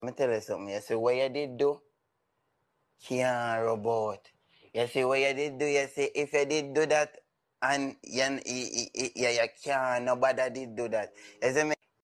Let me tell you something. You see what you did do? Can't robot. You see what you did do? You see if you did do that and you, you, you, you can't nobody did do that. You see me?